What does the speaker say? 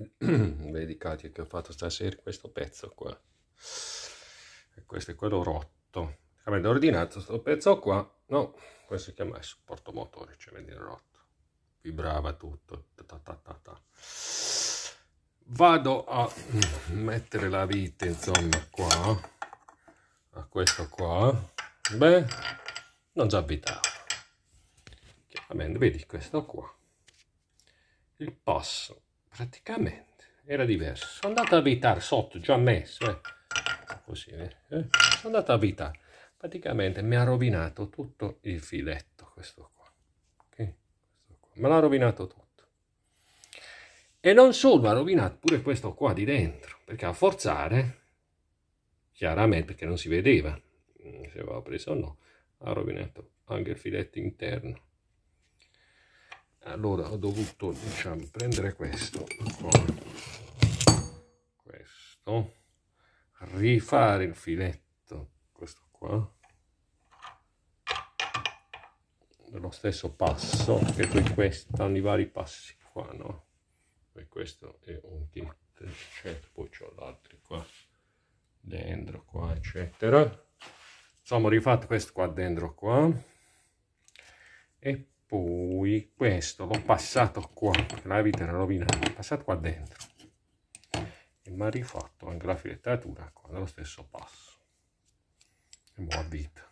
dedicati che ho fatto stasera questo pezzo qua e questo è quello rotto avendo ah, ordinato questo pezzo qua no questo si chiama supporto motore cioè vedi rotto vibrava tutto ta ta ta vado a mettere la vite insomma qua a questo qua beh non già avvitava chiaramente vedi questo qua il passo praticamente era diverso. Sono andato a abitare sotto, già messo, eh. Così, eh, eh. Sono andato a abitare. Praticamente mi ha rovinato tutto il filetto, questo qua. Okay? Questo qua. Me l'ha rovinato tutto. E non solo, ha rovinato pure questo qua di dentro, perché a forzare, chiaramente, perché non si vedeva se aveva preso o no, ha rovinato anche il filetto interno allora ho dovuto diciamo prendere questo questo rifare il filetto questo qua dello stesso passo e poi questi hanno i vari passi qua no e questo è un kit eccetera poi c'ho l'altro qua dentro qua eccetera insomma ho rifatto questo qua dentro qua e poi questo l'ho passato qua la vita era rovinata l'ho passato qua dentro e mi ha rifatto anche la filettatura qua dallo stesso passo e mo' a vita